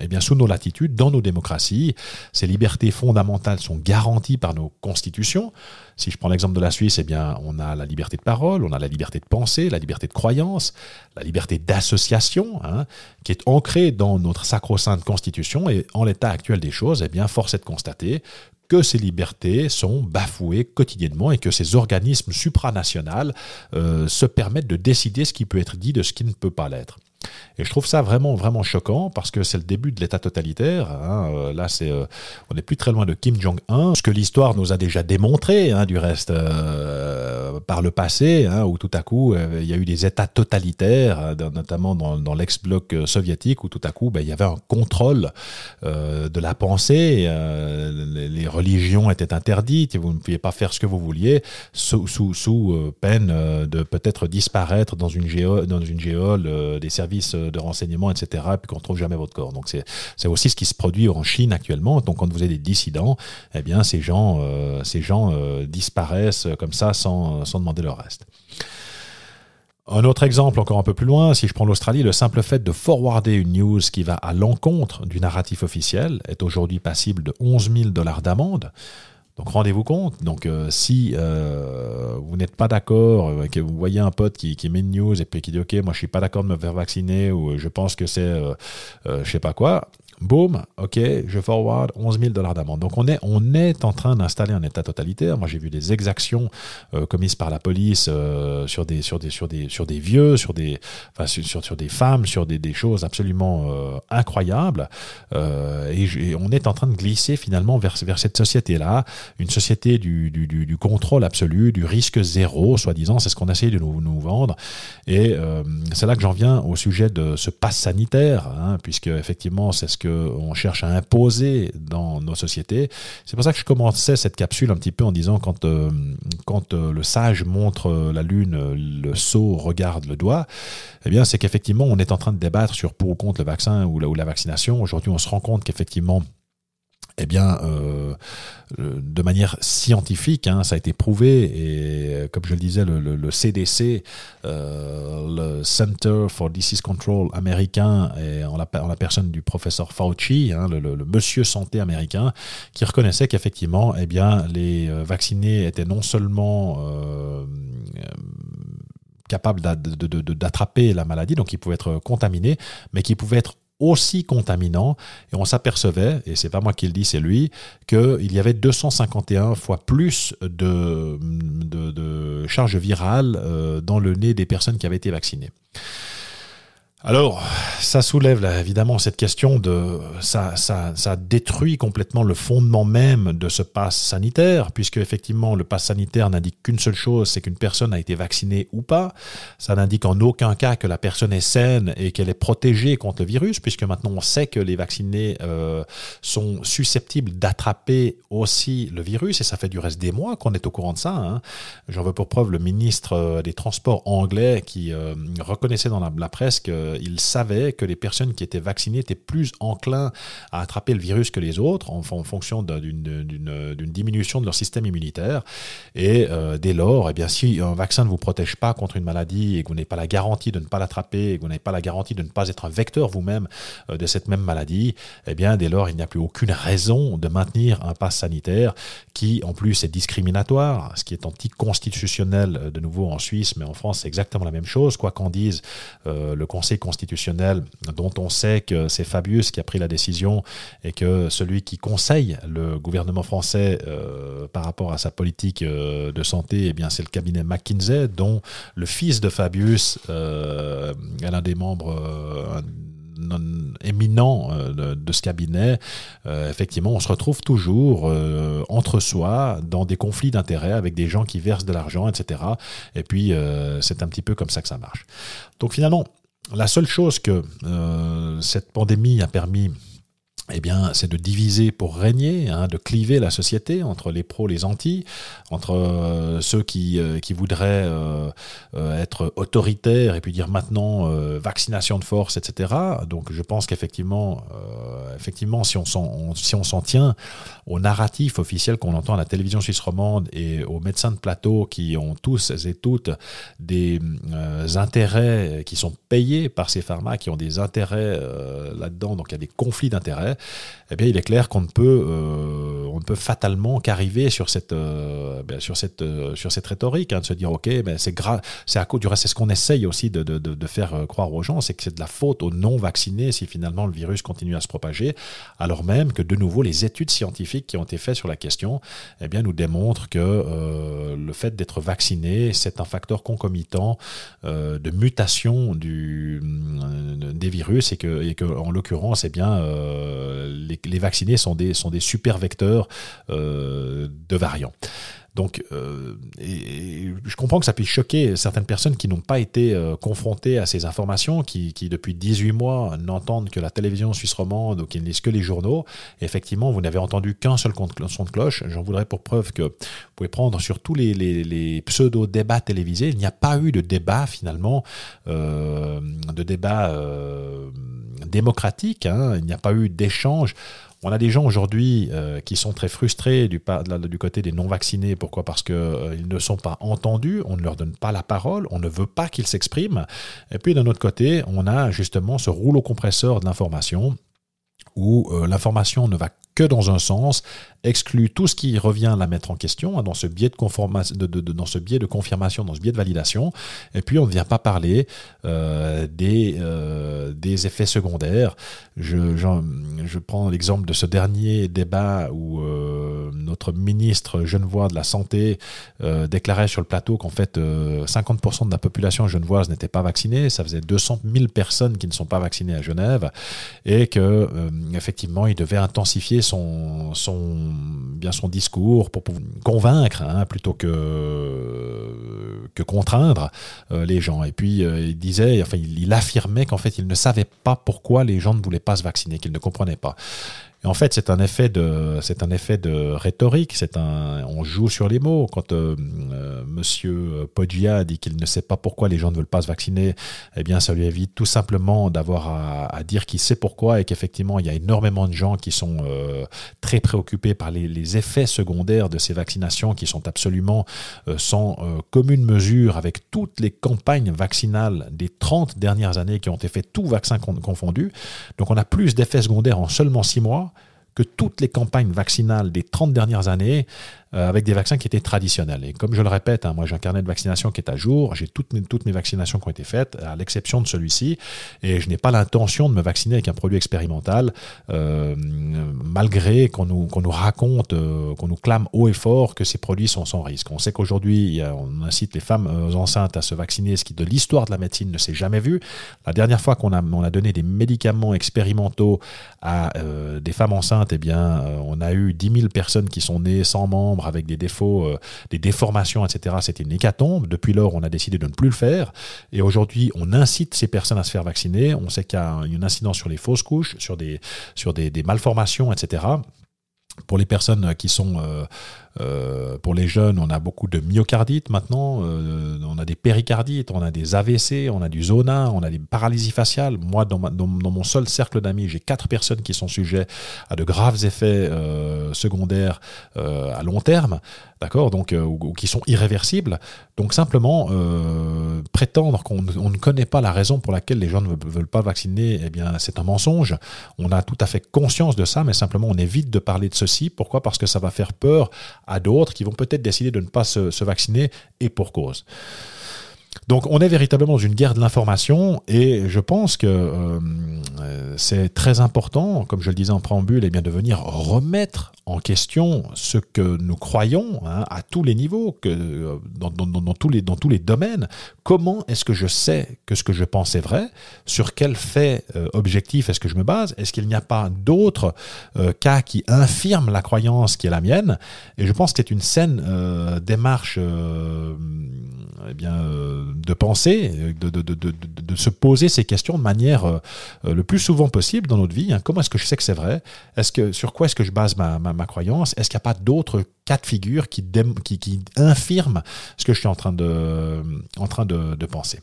eh bien, sous nos latitudes, dans nos démocraties, ces libertés fondamentales sont garanties par nos constitutions. Si je prends l'exemple de la Suisse, eh bien, on a la liberté de parole, on a la liberté de pensée, la liberté de croyance, la liberté d'association, hein, qui est ancrée dans notre sacro-sainte constitution. Et en l'état actuel des choses, eh bien, force est de constater que ces libertés sont bafouées quotidiennement et que ces organismes supranationaux euh, se permettent de décider ce qui peut être dit de ce qui ne peut pas l'être. Et je trouve ça vraiment, vraiment choquant parce que c'est le début de l'État totalitaire. Hein. Euh, là, c'est, euh, on n'est plus très loin de Kim Jong-un, ce que l'histoire nous a déjà démontré, hein, du reste. Euh, par le passé, hein, où tout à coup, euh, il y a eu des États totalitaires, hein, notamment dans, l'ex-bloc euh, soviétique, où tout à coup, ben, il y avait un contrôle euh, de la pensée, les, religions étaient interdites, vous ne pouviez pas faire ce que vous vouliez, sous, peine de peut-être disparaître dans une géole, des services de renseignement, etc., et puis qu'on ne trouve jamais votre corps. Donc c'est aussi ce qui se produit en Chine actuellement. Donc quand vous avez des dissidents, eh bien, ces gens, ces gens disparaissent comme ça sans sans, demander le reste. Un autre exemple, encore un peu plus loin, si je prends l'Australie, le simple fait de forwarder une news qui va à l'encontre du narratif officiel est aujourd'hui passible de 11 000 dollars d'amende. Donc rendez-vous compte, donc euh, si euh, vous n'êtes pas d'accord, euh, que vous voyez un pote qui, qui, met une news et puis qui dit ok moi je suis pas d'accord de me faire vacciner ou je pense que c'est je sais pas quoi, Boum, ok, je forward 11 000 dollars d'amende. Donc on est, on est en train d'installer un État totalitaire. Moi j'ai vu des exactions euh, commises par la police euh, sur, des, sur, des, sur, des, vieux, sur des, sur, des femmes, sur des, choses absolument euh, incroyables. Et, on est en train de glisser finalement vers, vers cette société-là, une société du, contrôle absolu, du risque zéro, soi-disant, c'est ce qu'on essaye de nous, nous vendre. Et c'est là que j'en viens au sujet de ce pass sanitaire, hein, puisque effectivement c'est ce que on cherche à imposer dans nos sociétés. C'est pour ça que je commençais cette capsule un petit peu en disant quand, euh, quand euh, le sage montre la lune, le sot regarde le doigt, eh bien c'est qu'effectivement on est en train de débattre sur pour ou contre le vaccin ou la vaccination. Aujourd'hui on se rend compte qu'effectivement eh bien, euh, de manière scientifique, hein, ça a été prouvé, et euh, comme je le disais, le, CDC, euh, le Center for Disease Control américain, et en la, personne du professeur Fauci, hein, le, monsieur santé américain, qui reconnaissait qu'effectivement, eh bien, les vaccinés étaient non seulement... capables d'attraper la maladie, donc ils pouvaient être contaminés, mais qui pouvaient être aussi contaminant Et on s'apercevait, et c'est pas moi qui le dis, c'est lui, qu'il y avait 251 fois plus de, de, de charges virales euh, dans le nez des personnes qui avaient été vaccinées. Alors, ça soulève évidemment cette question de ça, ça, ça, détruit complètement le fondement même de ce pass sanitaire, puisque effectivement le pass sanitaire n'indique qu'une seule chose, c'est qu'une personne a été vaccinée ou pas. Ça n'indique en aucun cas que la personne est saine et qu'elle est protégée contre le virus, puisque maintenant on sait que les vaccinés euh, sont susceptibles d'attraper aussi le virus, et ça fait du reste des mois qu'on est au courant de ça. Hein. J'en veux pour preuve le ministre euh, des Transports anglais qui euh, reconnaissait dans la presse que il euh, ils savaient que les personnes qui étaient vaccinées étaient plus enclins à attraper le virus que les autres en, fonction d'une diminution de leur système immunitaire. Et euh, dès lors, et eh bien, si un vaccin ne vous protège pas contre une maladie et que vous n'avez pas la garantie de ne pas l'attraper et que vous n'avez pas la garantie de ne pas être un vecteur vous-même euh, de cette même maladie, eh bien, dès lors, il n'y a plus aucune raison de maintenir un pass sanitaire qui, en plus, est discriminatoire, ce qui est anticonstitutionnel de nouveau en Suisse, mais en France, c'est exactement la même chose, quoi qu'en dise le Conseil constitutionnel dont on sait que c'est Fabius qui a pris la décision et que celui qui conseille le gouvernement français euh, par rapport à sa politique euh, de santé, eh bien c'est le cabinet McKinsey dont le fils de Fabius euh, est l'un des membres éminents de, ce cabinet, effectivement, on se retrouve toujours entre soi dans des conflits d'intérêts avec des gens qui versent de l'argent, etc. Et puis, c'est un petit peu comme ça que ça marche. Donc, finalement, la seule chose que euh, cette pandémie a permis eh bien, c'est de diviser pour régner, hein, de cliver la société entre les pros, les anti, entre euh, ceux qui, euh, voudraient euh, être autoritaires et puis dire maintenant vaccination de force, etc. Donc, je pense qu'effectivement, effectivement, si on s'en si on s'en tient au narratif officiel qu'on entend à la télévision suisse romande et aux médecins de plateau qui ont tous et toutes des intérêts qui sont payés par ces pharma, qui ont des intérêts là-dedans, donc il y a des conflits d'intérêts eh bien, il est clair qu'on ne peut, euh, on peut fatalement qu'arriver sur cette, euh, ben, sur cette, euh, sur cette rhétorique, hein, de se dire, ok, ben, c'est c'est à cause du reste, c'est ce qu'on essaye aussi de, faire croire aux gens, c'est que c'est de la faute aux non-vaccinés si finalement le virus continue à se propager, alors même que de nouveau les études scientifiques qui ont été faites sur la question, eh bien, nous démontrent que le fait d'être vacciné, c'est un facteur concomitant de mutation du, des virus et que, en l'occurrence, eh bien euh, les, vaccinés sont des, sont des super vecteurs euh, de variants. Donc, euh, je comprends que ça puisse choquer certaines personnes qui n'ont pas été euh, confrontées à ces informations, qui, qui depuis 18 mois n'entendent que la télévision suisse romande ou qui ne lisent que les journaux. effectivement, vous n'avez entendu qu'un seul son de cloche. J'en voudrais pour preuve que vous pouvez prendre sur tous les, pseudo-débats télévisés. Il n'y a pas eu de débat finalement, euh, de débat euh, démocratique. Hein. Il n'y a pas eu d'échange on a des gens aujourd'hui euh, qui sont très frustrés du, côté des non-vaccinés. Pourquoi Parce qu'ils euh, ne sont pas entendus, on ne leur donne pas la parole, on ne veut pas qu'ils s'expriment. Et puis d'un autre côté, on a justement ce rouleau compresseur de l'information où euh, l'information ne va que dans un sens, exclut tout ce qui revient à la mettre en question, hein, dans, ce biais de de, de, dans ce biais de confirmation, dans ce biais de validation. Et puis, on ne vient pas parler euh, des, euh, des effets secondaires. Je, je, prends l'exemple de ce dernier débat où euh, notre ministre genevois de la Santé déclarait sur le plateau qu'en fait, 50% de la population genevoise n'était pas vaccinée. Ça faisait 200 000 personnes qui ne sont pas vaccinées à Genève. Et que, effectivement, il devait intensifier son, son, bien son discours pour convaincre hein, plutôt que, que contraindre euh, les gens. Et puis euh, il disait, enfin il, il affirmait qu'en fait il ne savait pas pourquoi les gens ne voulaient pas se vacciner, qu'ils ne comprenaient pas en fait, c'est un effet de, c'est un effet de rhétorique. C'est un, on joue sur les mots. Quand euh, euh, Monsieur Poggia dit qu'il ne sait pas pourquoi les gens ne veulent pas se vacciner, eh bien, ça lui évite tout simplement d'avoir à, dire qu'il sait pourquoi et qu'effectivement, il y a énormément de gens qui sont euh, très préoccupés par les, effets secondaires de ces vaccinations qui sont absolument euh, sans commune mesure avec toutes les campagnes vaccinales des 30 dernières années qui ont été faites, tout vaccin confondu. Donc, on a plus d'effets secondaires en seulement six mois que toutes les campagnes vaccinales des 30 dernières années euh, avec des vaccins qui étaient traditionnels. Et comme je le répète, hein, moi j'ai un carnet de vaccination qui est à jour, j'ai toutes mes, toutes mes vaccinations qui ont été faites, à l'exception de celui-ci, et je n'ai pas l'intention de me vacciner avec un produit expérimental, euh, malgré qu'on nous, nous raconte, euh, qu'on nous clame haut et fort que ces produits sont sans risque. On sait qu'aujourd'hui, on incite les femmes enceintes à se vacciner, ce qui de l'histoire de la médecine ne s'est jamais vu. La dernière fois qu'on a, on a donné des médicaments expérimentaux à des femmes enceintes, et eh bien, on a eu 10 000 personnes qui sont nées sans membres, avec des défauts, euh, des déformations, etc. C'était une hécatombe. Depuis lors, on a décidé de ne plus le faire. Et aujourd'hui, on incite ces personnes à se faire vacciner. On sait qu'il y a une incidence sur les fausses couches, sur des, sur des, malformations, etc pour les personnes qui sont euh, euh, pour les jeunes, on a beaucoup de myocardite maintenant, euh, on a des péricardites, on a des AVC, on a du zona, on a des paralysies faciales. Moi, dans, dans, mon seul cercle d'amis, j'ai quatre personnes qui sont sujets à de graves effets euh, secondaires à long terme, d'accord, donc ou, qui sont irréversibles. Donc simplement prétendre qu'on ne connaît pas la raison pour laquelle les gens ne veulent, veulent pas vacciner, eh bien c'est un mensonge. On a tout à fait conscience de ça, mais simplement on évite de parler de ceci. Pourquoi Parce que ça va faire peur à d'autres qui vont peut-être décider de ne pas se, vacciner et pour cause. Donc on est véritablement dans une guerre de l'information et je pense que euh, euh, c'est très important, comme je le disais en préambule, eh de venir remettre en question ce que nous croyons hein, à tous les niveaux, euh, dans, tous les, domaines. Comment est-ce que je sais que ce que je pense est vrai Sur quel fait objectif est-ce que je me base Est-ce qu'il n'y a pas d'autres cas qui infirment la croyance qui est la mienne Et je pense que c'est une saine démarche eh bien, de penser, de, se poser ces questions de manière euh, le plus souvent possible dans notre vie. Hein. Comment est-ce que je sais que c'est vrai est-ce que, Sur quoi est-ce que je base ma, croyance Est-ce qu'il n'y a pas d'autres cas de figure qui, qui, qui infirment ce que je suis en train de, en train de penser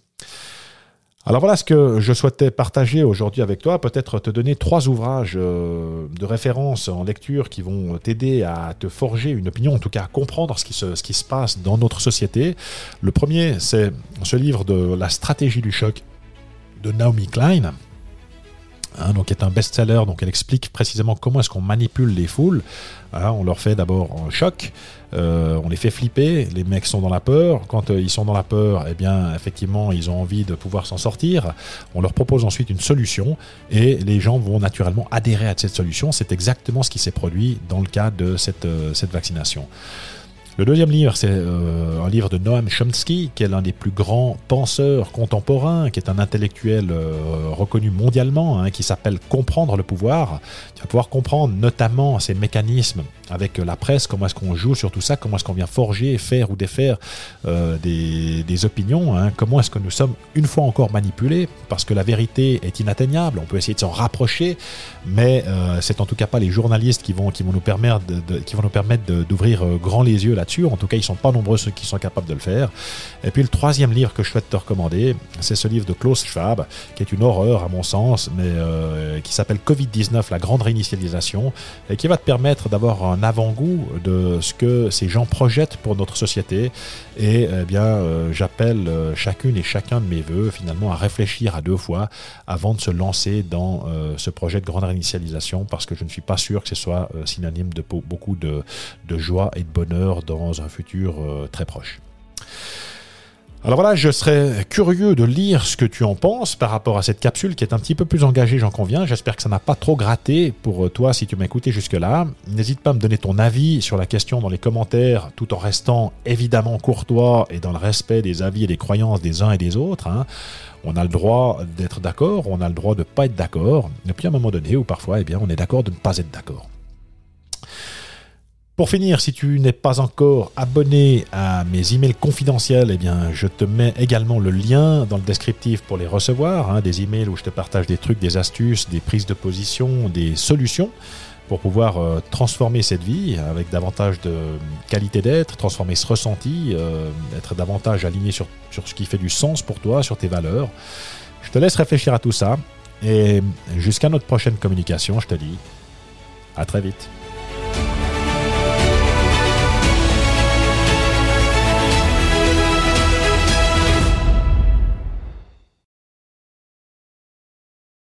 alors voilà ce que je souhaitais partager aujourd'hui avec toi, peut-être te donner trois ouvrages euh, de référence en lecture qui vont t'aider à te forger une opinion, en tout cas à comprendre ce qui se, ce qui se passe dans notre société. Le premier, c'est ce livre de La stratégie du choc de Naomi Klein, Hein, donc est un best-seller. Donc elle explique précisément comment est-ce qu'on manipule les foules. Hein, on leur fait d'abord un choc, euh, on les fait flipper. Les mecs sont dans la peur. Quand euh, ils sont dans la peur, eh bien effectivement ils ont envie de pouvoir s'en sortir. On leur propose ensuite une solution et les gens vont naturellement adhérer à cette solution. C'est exactement ce qui s'est produit dans le cas de cette euh, vaccination. Le deuxième livre, c'est euh, un livre de Noam Chomsky, qui est l'un des plus grands penseurs contemporains, qui est un intellectuel euh, reconnu mondialement, hein, qui s'appelle Comprendre le pouvoir. Tu vas pouvoir comprendre notamment ses mécanismes avec la presse, comment est-ce qu'on joue sur tout ça, comment est-ce qu'on vient forger, faire ou défaire euh, des, opinions, hein. comment est-ce que nous sommes une fois encore manipulés, parce que la vérité est inatteignable, on peut essayer de s'en rapprocher, mais euh, c'est en tout cas pas les journalistes qui vont, qui vont nous permettre qui vont nous permettre d'ouvrir euh, grand les yeux là-dessus, en tout cas ils sont pas nombreux ceux qui sont capables de le faire. Et puis le troisième livre que je souhaite te recommander, c'est ce livre de Klaus Schwab, qui est une horreur à mon sens, mais qui s'appelle Covid-19, la grande réinitialisation, et qui va te permettre d'avoir un avant-goût de ce que ces gens projettent pour notre société. Et eh bien, euh, j'appelle euh, chacune et chacun de mes voeux finalement à réfléchir à deux fois avant de se lancer dans euh, ce projet de grande réinitialisation parce que je ne suis pas sûr que ce soit synonyme de beaucoup de, joie et de bonheur dans un futur très proche. Alors voilà, je serais curieux de lire ce que tu en penses par rapport à cette capsule qui est un petit peu plus engagée, j'en conviens. J'espère que ça n'a pas trop gratté pour euh, toi si tu m'as écouté jusque-là. N'hésite pas à me donner ton avis sur la question dans les commentaires tout en restant évidemment courtois et dans le respect des avis et des croyances des uns et des autres. Hein. On a le droit d'être d'accord, on a le droit de ne pas être d'accord. Et puis à un moment donné, ou parfois, eh bien, on est d'accord de ne pas être d'accord. Pour finir, si tu n'es pas encore abonné à mes emails confidentiels, eh bien, je te mets également le lien dans le descriptif pour les recevoir, hein, des emails où je te partage des trucs, des astuces, des prises de position, des solutions pour pouvoir euh, transformer cette vie avec davantage de qualité d'être, transformer ce ressenti, euh, être davantage aligné sur, sur ce qui fait du sens pour toi, sur tes valeurs. Je te laisse réfléchir à tout ça et jusqu'à notre prochaine communication, je te dis à très vite.